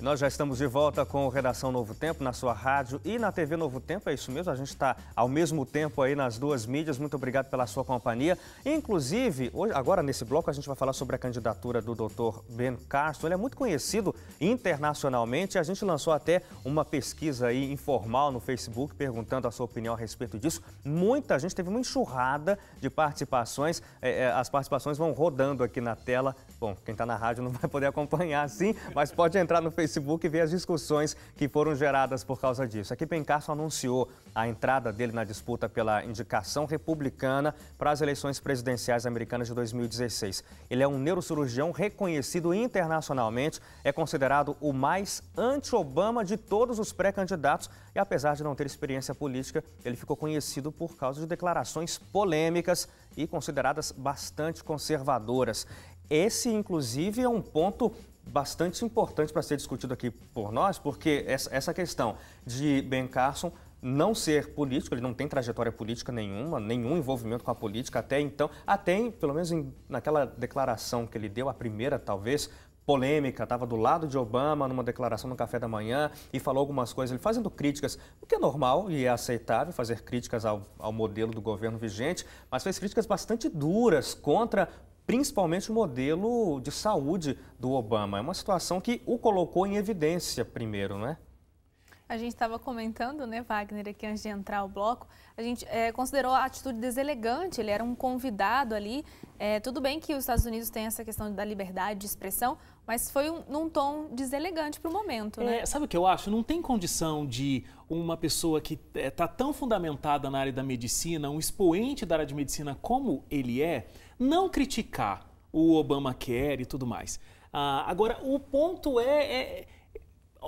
Nós já estamos de volta com Redação Novo Tempo na sua rádio e na TV Novo Tempo. É isso mesmo, a gente está ao mesmo tempo aí nas duas mídias. Muito obrigado pela sua companhia. Inclusive, hoje, agora nesse bloco a gente vai falar sobre a candidatura do doutor Ben Castro. Ele é muito conhecido internacionalmente. A gente lançou até uma pesquisa aí informal no Facebook perguntando a sua opinião a respeito disso. Muita gente teve uma enxurrada de participações. É, é as participações vão rodando aqui na tela. Bom, quem está na rádio não vai poder acompanhar assim, mas pode entrar no Facebook Facebook e ver as discussões que foram geradas por causa disso. Aqui Pencarço anunciou a entrada dele na disputa pela indicação republicana para as eleições presidenciais americanas de 2016. Ele é um neurocirurgião reconhecido internacionalmente, é considerado o mais anti-Obama de todos os pré-candidatos e apesar de não ter experiência política, ele ficou conhecido por causa de declarações polêmicas e consideradas bastante conservadoras. Esse, inclusive, é um ponto bastante é importante para ser discutido aqui por nós, porque essa questão de Ben Carson não ser político, ele não tem trajetória política nenhuma, nenhum envolvimento com a política até então, até pelo menos em, naquela declaração que ele deu, a primeira talvez, polêmica, estava do lado de Obama numa declaração no café da manhã e falou algumas coisas, ele fazendo críticas, o que é normal e é aceitável fazer críticas ao, ao modelo do governo vigente, mas fez críticas bastante duras contra principalmente o modelo de saúde do Obama. É uma situação que o colocou em evidência primeiro, não é? A gente estava comentando, né, Wagner, aqui antes de entrar o bloco, a gente é, considerou a atitude deselegante, ele era um convidado ali. É, tudo bem que os Estados Unidos têm essa questão da liberdade de expressão, mas foi um, num tom deselegante para o momento, né? É, sabe o que eu acho? Não tem condição de uma pessoa que está eh, tão fundamentada na área da medicina, um expoente da área de medicina como ele é, não criticar o Obamacare e tudo mais. Ah, agora, o ponto é, é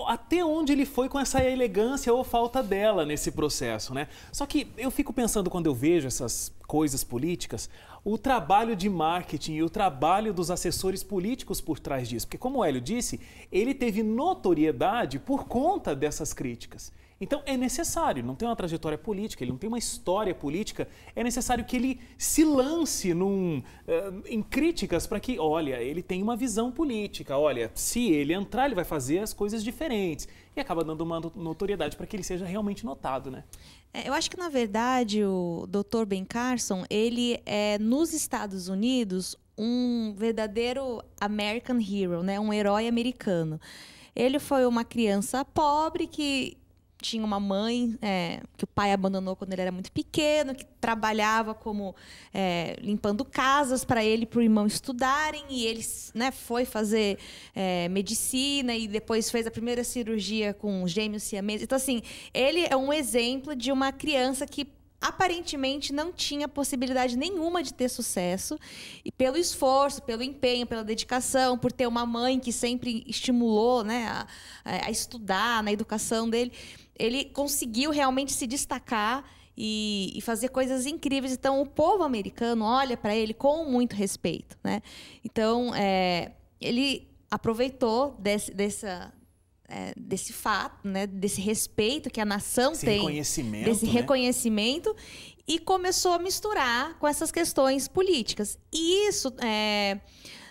até onde ele foi com essa elegância ou falta dela nesse processo, né? Só que eu fico pensando quando eu vejo essas coisas políticas, o trabalho de marketing e o trabalho dos assessores políticos por trás disso. Porque, como o Hélio disse, ele teve notoriedade por conta dessas críticas. Então é necessário, não tem uma trajetória política, ele não tem uma história política, é necessário que ele se lance num, uh, em críticas para que, olha, ele tem uma visão política, olha, se ele entrar, ele vai fazer as coisas diferentes. E acaba dando uma notoriedade para que ele seja realmente notado, né? É, eu acho que, na verdade, o doutor Bencar ele é nos Estados Unidos um verdadeiro American hero, né? Um herói americano. Ele foi uma criança pobre que tinha uma mãe é, que o pai abandonou quando ele era muito pequeno, que trabalhava como é, limpando casas para ele e para o irmão estudarem, e ele né, foi fazer é, medicina e depois fez a primeira cirurgia com gêmeos siameses. Então, assim, ele é um exemplo de uma criança que aparentemente não tinha possibilidade nenhuma de ter sucesso. E pelo esforço, pelo empenho, pela dedicação, por ter uma mãe que sempre estimulou né, a, a estudar na educação dele, ele conseguiu realmente se destacar e, e, fazer coisas incríveis. Então, o povo americano olha para ele com muito respeito. Né? Então, é, ele aproveitou desse, dessa é, desse fato, né, desse respeito que a nação Esse tem, reconhecimento, desse né? reconhecimento, e começou a misturar com essas questões políticas. E isso é,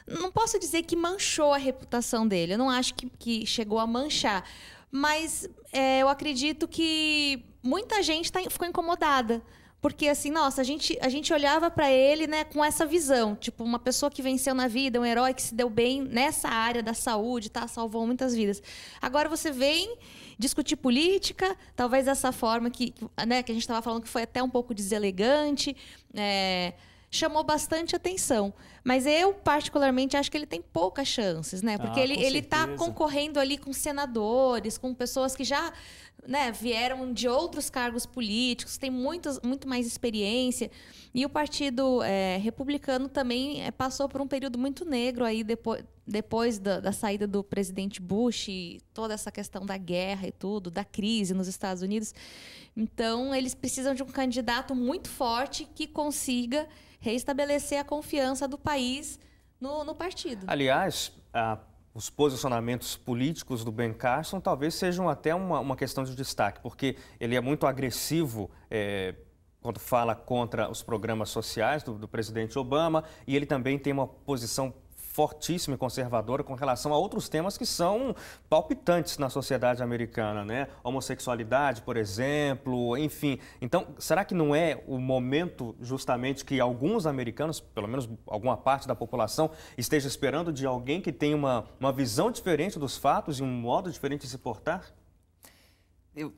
não posso dizer que manchou a reputação dele. Eu não acho que, que chegou a manchar, mas é, eu acredito que muita gente tá, ficou incomodada porque assim, nossa, a gente, a gente olhava para ele, né, com essa visão, tipo uma pessoa que venceu na vida, um herói que se deu bem nessa área da saúde, tá, salvou muitas vidas. Agora você vem discutir política, talvez dessa forma que, né, que a gente estava falando que foi até um pouco deselegante, é, chamou bastante atenção. Mas eu, particularmente, acho que ele tem poucas chances, né? Porque ah, ele, ele tá concorrendo ali com senadores, com pessoas que já né, vieram de outros cargos políticos, tem muitos, muito mais experiência. E o Partido é, Republicano também é, passou por um período muito negro aí depois, depois da, da saída do presidente Bush, toda essa questão da guerra e tudo, da crise nos Estados Unidos. Então, eles precisam de um candidato muito forte que consiga reestabelecer a confiança do país no, no partido. Aliás, a, os posicionamentos políticos do Ben Carson talvez sejam até uma, uma questão de destaque, porque ele é muito agressivo. É, quando fala contra os programas sociais do, do presidente Obama, e ele também tem uma posição fortíssima e conservadora com relação a outros temas que são palpitantes na sociedade americana, né? Homossexualidade, por exemplo, enfim. Então, será que não é o momento justamente que alguns americanos, pelo menos alguma parte da população, esteja esperando de alguém que tem uma, uma visão diferente dos fatos e um modo diferente de se portar? Eu,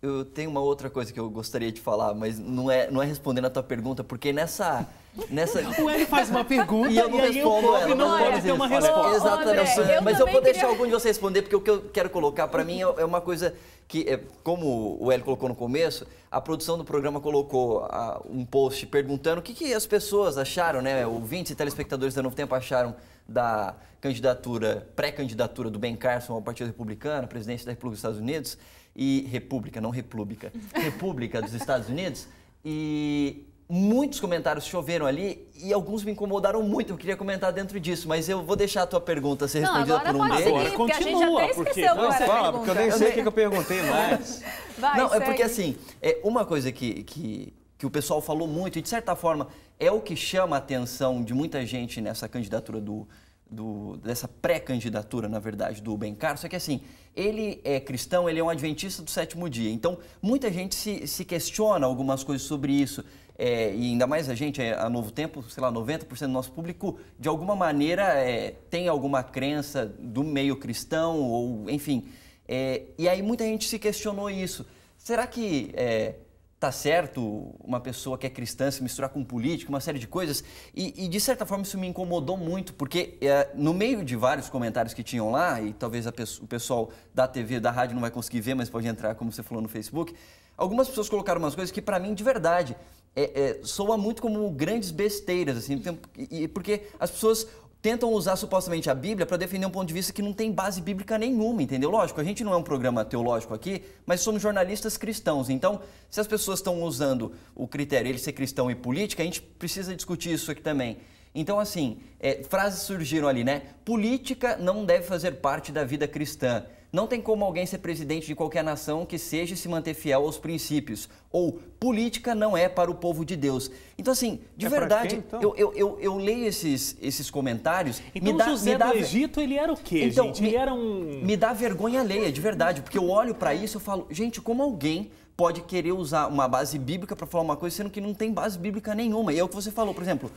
eu, tenho uma outra coisa que eu gostaria de falar, mas não é, não é respondendo a tua pergunta, porque nessa. nessa... O Hélio faz uma pergunta e eu não e respondo aí ela. Não pode ter uma resposta. Olha, Exatamente. André, eu mas eu vou deixar queria... algum de vocês responder, porque o que eu quero colocar para mim é, é uma coisa que, é, como o Hélio colocou no começo, a produção do programa colocou um post perguntando o que, que as pessoas acharam, né? Ouvintes e telespectadores da Novo Tempo acharam da candidatura, pré-candidatura do Ben Carson ao Partido Republicano, presidente da República dos Estados Unidos e República, não República, República dos Estados Unidos. E muitos comentários choveram ali e alguns me incomodaram muito. Eu queria comentar dentro disso, mas eu vou deixar a tua pergunta ser respondida por um deles. Agora continua, a gente porque não porque eu nem sei o que, eu perguntei mais. Vai, não, é segue. é porque assim, é uma coisa que, que, que o pessoal falou muito e de certa forma é o que chama a atenção de muita gente nessa candidatura do do, dessa pré-candidatura, na verdade, do Bencar, só que assim, ele é cristão, ele é um adventista do sétimo dia. Então, muita gente se, se questiona algumas coisas sobre isso. É, e ainda mais a gente, a é, Novo Tempo, sei lá, 90% do nosso público, de alguma maneira, é, tem alguma crença do meio cristão, ou enfim. É, e aí muita gente se questionou isso. Será que é, tá certo uma pessoa que é cristã se misturar com um político, uma série de coisas. E, e de certa forma isso me incomodou muito, porque é, no meio de vários comentários que tinham lá, e talvez o pessoal da TV, da rádio não vai conseguir ver, mas pode entrar, como você falou, no Facebook, algumas pessoas colocaram umas coisas que para mim, de verdade, é, é, soa muito como grandes besteiras, assim, porque as pessoas tentam usar supostamente a Bíblia para defender um ponto de vista que não tem base bíblica nenhuma, entendeu? Lógico, a gente não é um programa teológico aqui, mas somos jornalistas cristãos. Então, se as pessoas estão usando o critério ele ser cristão e política, a gente precisa discutir isso aqui também. Então, assim, é, frases surgiram ali, né? Política não deve fazer parte da vida cristã. Não tem como alguém ser presidente de qualquer nação que seja e se manter fiel aos princípios. Ou política não é para o povo de Deus. Então, assim, de é verdade, então? eu, eu, eu, eu, leio esses, esses comentários. Então, me dá, José me dá... do Egito, ele era o quê, então, gente? Me, ele era um. Me dá vergonha alheia, de verdade, porque eu olho para isso e falo, gente, como alguém pode querer usar uma base bíblica para falar uma coisa, sendo que não tem base bíblica nenhuma. E é o que você falou, por exemplo,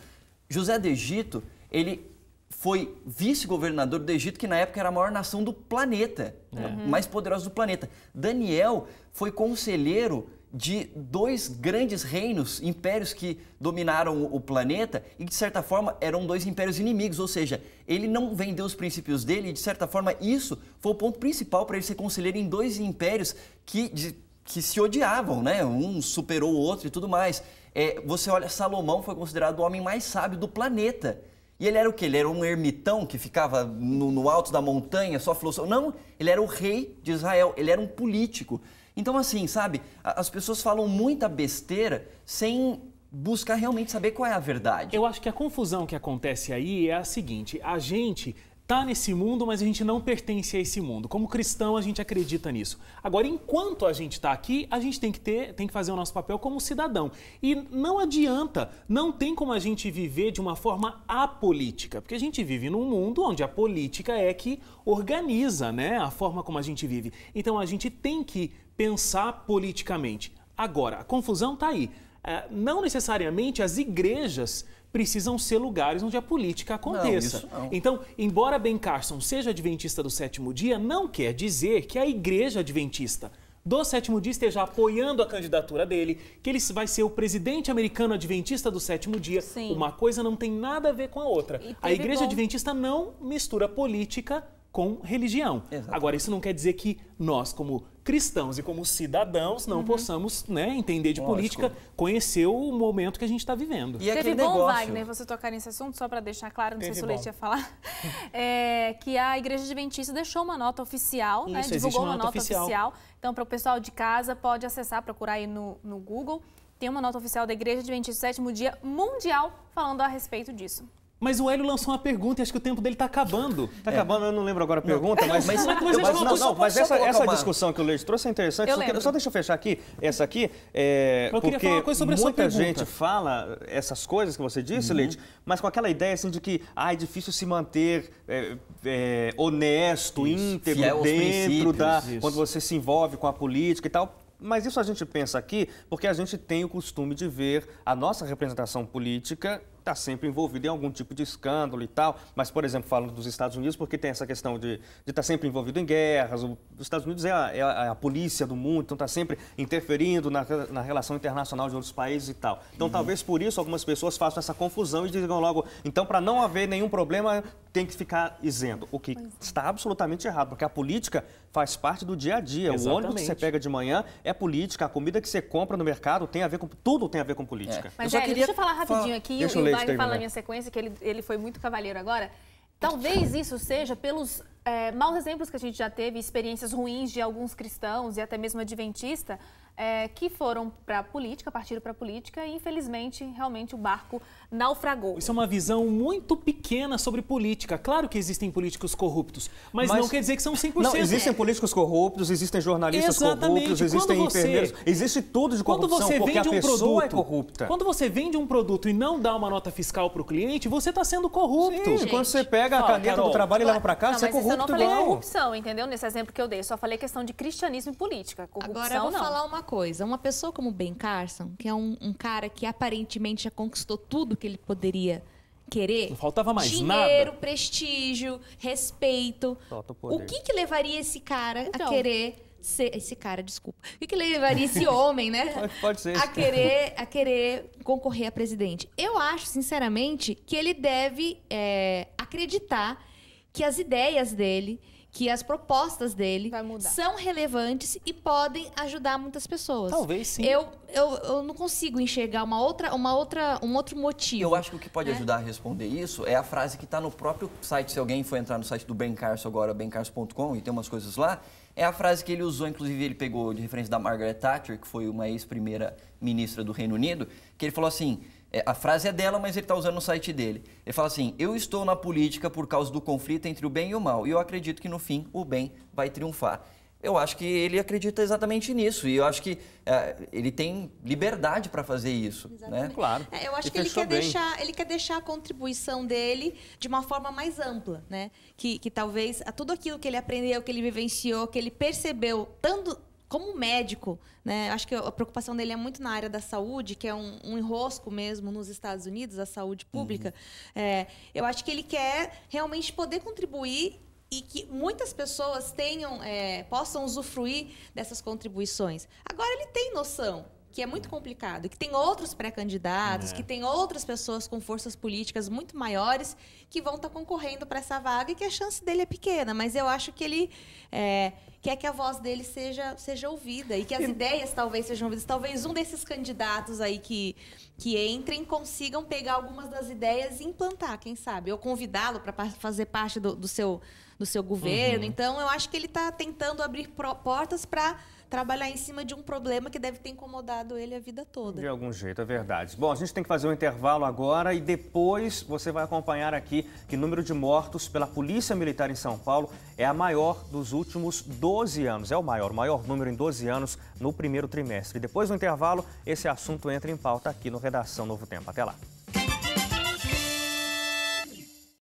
José do Egito, ele foi vice-governador do Egito, que na época era a maior nação do planeta, uhum. mais poderosa do planeta. Daniel foi conselheiro de dois grandes reinos, impérios que dominaram o planeta e de certa forma eram dois impérios inimigos, ou seja, ele não vendeu os princípios dele e de certa forma isso foi o ponto principal para ele ser conselheiro em dois impérios que de que se odiavam, né? Um superou o outro e tudo mais. É, você olha, Salomão foi considerado o homem mais sábio do planeta. E ele era o quê? Ele era um ermitão que ficava no, no alto da montanha, só falou... Não, ele era o rei de Israel, ele era um político. Então, assim, sabe, as pessoas falam muita besteira sem buscar realmente saber qual é a verdade. Eu acho que a confusão que acontece aí é a seguinte: a gente está nesse mundo, mas a gente não pertence a esse mundo. Como cristão, a gente acredita nisso. Agora, enquanto a gente está aqui, a gente tem que ter, tem que fazer o nosso papel como cidadão. E não adianta, não tem como a gente viver de uma forma apolítica, porque a gente vive num mundo onde a política é que organiza, né, a forma como a gente vive. Então, a gente tem que pensar politicamente. Agora, a confusão está aí. É, não necessariamente as igrejas precisam ser lugares onde a política aconteça. Não, não. Então, embora Ben Carson seja adventista do sétimo dia, não quer dizer que a igreja adventista do sétimo dia esteja apoiando a candidatura dele, que ele vai ser o presidente americano adventista do sétimo dia. Sim. Uma coisa não tem nada a ver com a outra. A igreja bom... adventista não mistura política com religião. Exatamente. Agora, isso não quer dizer que nós, como cristãos e como cidadãos não uhum. possamos né, entender de Lógico. política, conhecer o momento que a gente está vivendo. E é Teve bom, negócio... Wagner, você tocar nesse assunto, só para deixar claro, não Teve sei se o Leite ia falar, é, que a Igreja Adventista deixou uma nota oficial, né, Isso, né, divulgou uma nota, nota oficial. oficial. Então, para o pessoal de casa, pode acessar, procurar aí no, no Google tem uma nota oficial da Igreja Adventista Sétimo Dia Mundial falando a respeito disso. Mas o Hélio lançou uma pergunta e acho que o tempo dele está acabando. Está é. acabando, eu não lembro agora a pergunta, não. mas... Mas, mas, mas, eu, mas, não, não, mas essa, essa discussão que o Leite é trouxe é interessante. Eu só, que, só deixa eu fechar aqui, essa aqui, é, eu porque falar uma coisa sobre muita gente fala essas coisas que você disse, uhum. Leite, mas com aquela ideia assim de que ah, é difícil se manter é, é, honesto, isso. íntegro, Fiel dentro da... Isso. Quando você se envolve com a política e tal. Mas isso a gente pensa aqui porque a gente tem o costume de ver a nossa representação política está sempre envolvido em algum tipo de escândalo e tal, mas, por exemplo, falando dos Estados Unidos porque tem essa questão de estar tá sempre envolvido em guerras, os Estados Unidos é, é a, é a polícia do mundo, então está sempre interferindo na, na, relação internacional de outros países e tal. Então, uhum. talvez por isso algumas pessoas façam essa confusão e digam logo, então, para não haver nenhum problema, tem que ficar isento, o que é. está absolutamente errado, porque a política faz parte do dia a dia. Exatamente. O ônibus que você pega de manhã é política, a comida que você compra no mercado tem a ver com tudo tem a ver com política. É. Mas eu é, queria... deixa eu falar rapidinho aqui, deixa o Wagner fala na minha sequência, que ele, ele foi muito cavalheiro agora. Talvez isso seja pelos é, maus exemplos que a gente já teve, experiências ruins de alguns cristãos e até mesmo adventista, é, que foram para a política, partiram para a política e, infelizmente, realmente o barco naufragou. Isso é uma visão muito pequena sobre política. Claro que existem políticos corruptos, mas, mas não quer dizer que são 100%. Não, existem é. políticos corruptos, existem jornalistas Exatamente. corruptos, existem quando você, enfermeiros, existe tudo de corrupção, quando você vende um é produto, é corrupta. Quando você vende um produto e não dá uma nota fiscal para o cliente, você está sendo corrupto. Sim, Gente. quando você pega a caneta Carol, do trabalho claro. e leva para casa, não, você é corrupto eu não falei igual. corrupção, entendeu? Nesse exemplo que eu dei, só falei questão de cristianismo e política. Corrupção Agora eu vou não. falar uma coisa, uma pessoa como Ben Carson, que é um, um cara que aparentemente já conquistou tudo que ele poderia querer. Não faltava mais dinheiro, nada. Dinheiro, prestígio, respeito. O, o que que levaria esse cara então. a querer ser esse cara, desculpa. O que, que levaria esse homem, né? Pode, pode ser. A querer, a querer concorrer a presidente. Eu acho, sinceramente, que ele deve é, acreditar que as ideias dele que as propostas dele são relevantes e podem ajudar muitas pessoas. Talvez sim. Eu, eu, eu não consigo enxergar uma outra, uma outra, um outro motivo. Eu acho que o que pode é. ajudar a responder isso é a frase que está no próprio site. Se alguém for entrar no site do Ben Carso agora, bencarso.com, e tem umas coisas lá, é a frase que ele usou, inclusive ele pegou de referência da Margaret Thatcher, que foi uma ex-primeira ministra do Reino Unido, que ele falou assim é, a frase é dela, mas ele está usando o site dele. Ele fala assim: Eu estou na política por causa do conflito entre o bem e o mal, e eu acredito que no fim o bem vai triunfar. Eu acho que ele acredita exatamente nisso e eu acho que é, ele tem liberdade para fazer isso, né? exatamente. né? Claro. É, eu acho que ele quer deixar, ele quer deixar a contribuição dele de uma forma mais ampla, né? Que, que talvez a tudo aquilo que ele aprendeu, que ele vivenciou, que ele percebeu, tanto como médico, né? Acho que a preocupação dele é muito na área da saúde, que é um, um enrosco mesmo nos Estados Unidos, a saúde pública. Uhum. É, eu acho que ele quer realmente poder contribuir e que muitas pessoas tenham, é, possam usufruir dessas contribuições. Agora ele tem noção que é muito complicado, que tem outros pré-candidatos, é. que tem outras pessoas com forças políticas muito maiores que vão estar tá concorrendo para essa vaga e que a chance dele é pequena, mas eu acho que ele é, quer que a voz dele seja, seja ouvida e que as ideias talvez sejam ouvidas. Talvez um desses candidatos aí que, que entrem consigam pegar algumas das ideias e implantar, quem sabe, ou convidá-lo para fazer parte do, do seu do seu governo. Uhum. Então, eu acho que ele está tentando abrir portas para trabalhar em cima de um problema que deve ter incomodado ele a vida toda. De algum jeito, é verdade. Bom, a gente tem que fazer um intervalo agora e depois você vai acompanhar aqui que o número de mortos pela Polícia Militar em São Paulo é a maior dos últimos 12 anos. É o maior, o maior número em 12 anos no primeiro trimestre. Depois do intervalo, esse assunto entra em pauta aqui no Redação Novo Tempo. Até lá.